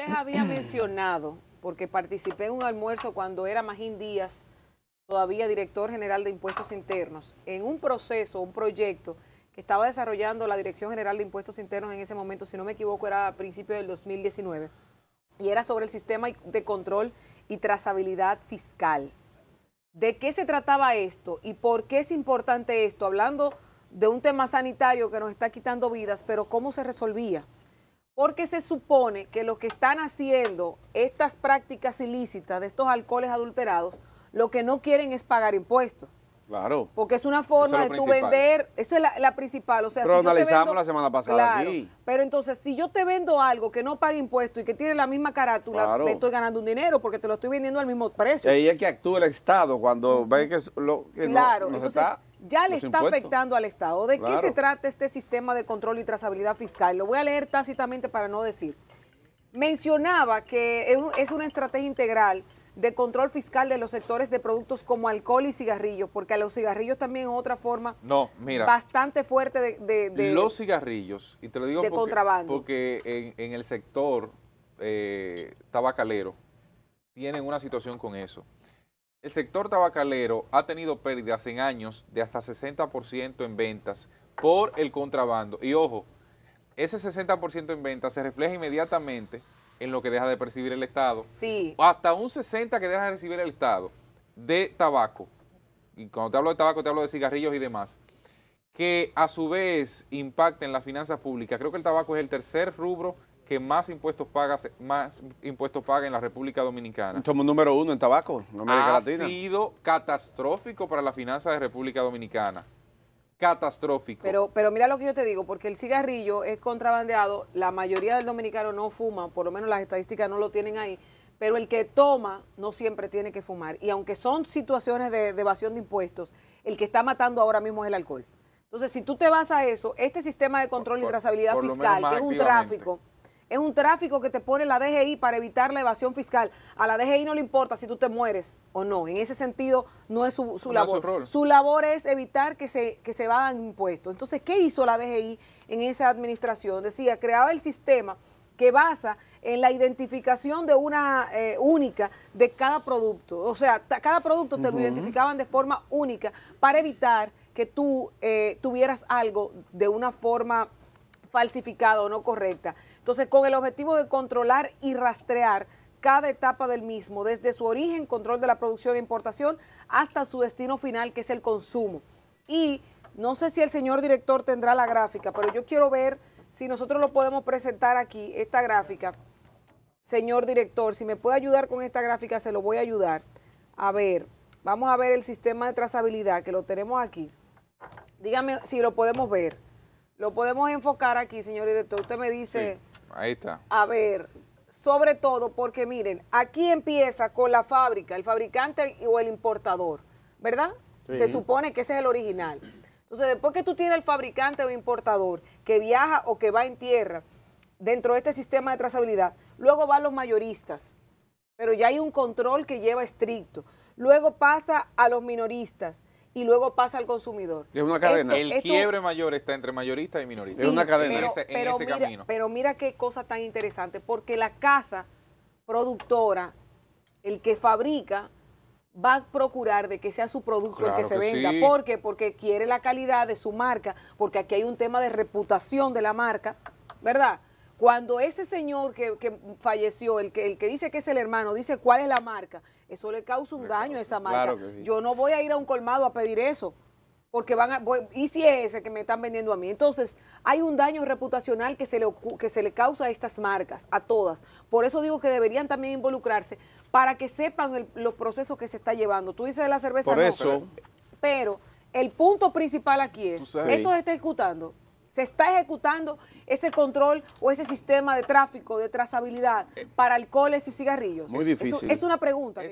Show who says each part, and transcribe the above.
Speaker 1: les había mencionado, porque participé en un almuerzo cuando era Magín Díaz, todavía director general de Impuestos Internos, en un proceso, un proyecto que estaba desarrollando la Dirección General de Impuestos Internos en ese momento, si no me equivoco, era a principios del 2019, y era sobre el sistema de control y trazabilidad fiscal. ¿De qué se trataba esto y por qué es importante esto? Hablando de un tema sanitario que nos está quitando vidas, pero ¿cómo se resolvía? porque se supone que los que están haciendo estas prácticas ilícitas de estos alcoholes adulterados, lo que no quieren es pagar impuestos. Claro. Porque es una forma de tú vender, eso es la, la principal. O sea, si yo analizamos la semana pasada claro, Pero entonces, si yo te vendo algo que no paga impuestos y que tiene la misma carátula, me estoy ganando un dinero porque te lo estoy vendiendo al mismo precio. Y ahí es
Speaker 2: que actúa el Estado cuando ve que, lo, que claro, entonces, ya le está afectando
Speaker 1: al Estado. ¿De qué se trata este sistema de control y trazabilidad fiscal? Lo voy a leer tácitamente para no decir. Mencionaba que es una estrategia integral de control fiscal de los sectores de productos como alcohol y cigarrillos, porque a los cigarrillos también es otra forma no, bastante fuerte de, Los
Speaker 2: cigarrillos, y te lo digo de porque, contrabando. porque en, el sector eh, tabacalero tienen una situación con eso. El sector tabacalero ha tenido pérdidas en años de hasta 60% en ventas por el contrabando. Y ojo, ese 60% en ventas se refleja inmediatamente en lo que deja de percibir el Estado. Sí. Hasta un 60% que deja de recibir el Estado de tabaco. Y cuando te hablo de tabaco, te hablo de cigarrillos y demás. Que a su vez impacten las finanzas públicas. Creo que el tabaco es el tercer rubro que más impuestos paga, más impuestos paga en la República Dominicana. Somos número uno en tabaco ha sido catastrófico para la finanza de República Dominicana. Catastrófico. Pero,
Speaker 1: mira lo que yo te digo, porque el cigarrillo es contrabandeado, la mayoría del dominicano no fuma, por lo menos las estadísticas no lo tienen ahí, pero el que toma no siempre tiene que fumar. Y aunque son situaciones de, evasión de impuestos, el que está matando ahora mismo es el alcohol. Entonces, si tú te vas a eso, este sistema de control y trazabilidad fiscal, que es un tráfico es un tráfico que te pone la DGI para evitar la evasión fiscal. A la DGI no le importa si tú te mueres o no. En ese sentido, no es su, labor. su, labor es evitar que se, que se vayan impuestos. Entonces, ¿qué hizo la DGI en esa administración? Decía, creaba el sistema que basa en la identificación de una eh, única de cada producto. O sea, cada producto te lo identificaban de forma única para evitar que tú eh, tuvieras algo de una forma falsificado, o no correcta. Entonces, con el objetivo de controlar y rastrear cada etapa del mismo, desde su origen, control de la producción e importación, hasta su destino final, que es el consumo. Y no sé si el señor director tendrá la gráfica, pero yo quiero ver si nosotros lo podemos presentar aquí, esta gráfica. Señor director, si me puede ayudar con esta gráfica, se lo voy a ayudar. A ver, vamos a ver el sistema de trazabilidad que lo tenemos aquí. Dígame si lo podemos ver. Lo podemos enfocar aquí, señor director. Usted me dice... ahí está. A ver, sobre todo porque miren, aquí empieza con la fábrica, el fabricante o el importador, ¿verdad? Se supone que ese es el original. Entonces, después que tú tienes el fabricante o importador que viaja o que va en tierra dentro de este sistema de trazabilidad, luego van los mayoristas, pero ya hay un control que lleva estricto. Luego pasa a los minoristas, y luego pasa al consumidor. Es una cadena. el quiebre
Speaker 2: mayor está entre mayorista y minorista. es una cadena pero, en ese, mira, camino.
Speaker 1: Pero mira qué cosa tan interesante, porque la casa productora, el que fabrica, va a procurar de que sea su producto el que se venda. ¿Por qué? Porque quiere la calidad de su marca, porque aquí hay un tema de reputación de la marca, ¿verdad? Cuando ese señor que, falleció, el que, el que dice que es el hermano, dice cuál es la marca, eso le causa un daño a esa marca. Yo no voy a ir a un colmado a pedir eso, porque van a, y si es ese que me están vendiendo a mí. Entonces, hay un daño reputacional que se, le, que se le causa a estas marcas, a todas. Por eso digo que deberían también involucrarse para que sepan los procesos que se está llevando. Tú dices de la cerveza, eso. pero el punto principal aquí es, esto se está ejecutando se está ejecutando ese control o ese sistema de tráfico, de trazabilidad eh. para alcoholes y cigarrillos. Muy difícil. es, una pregunta.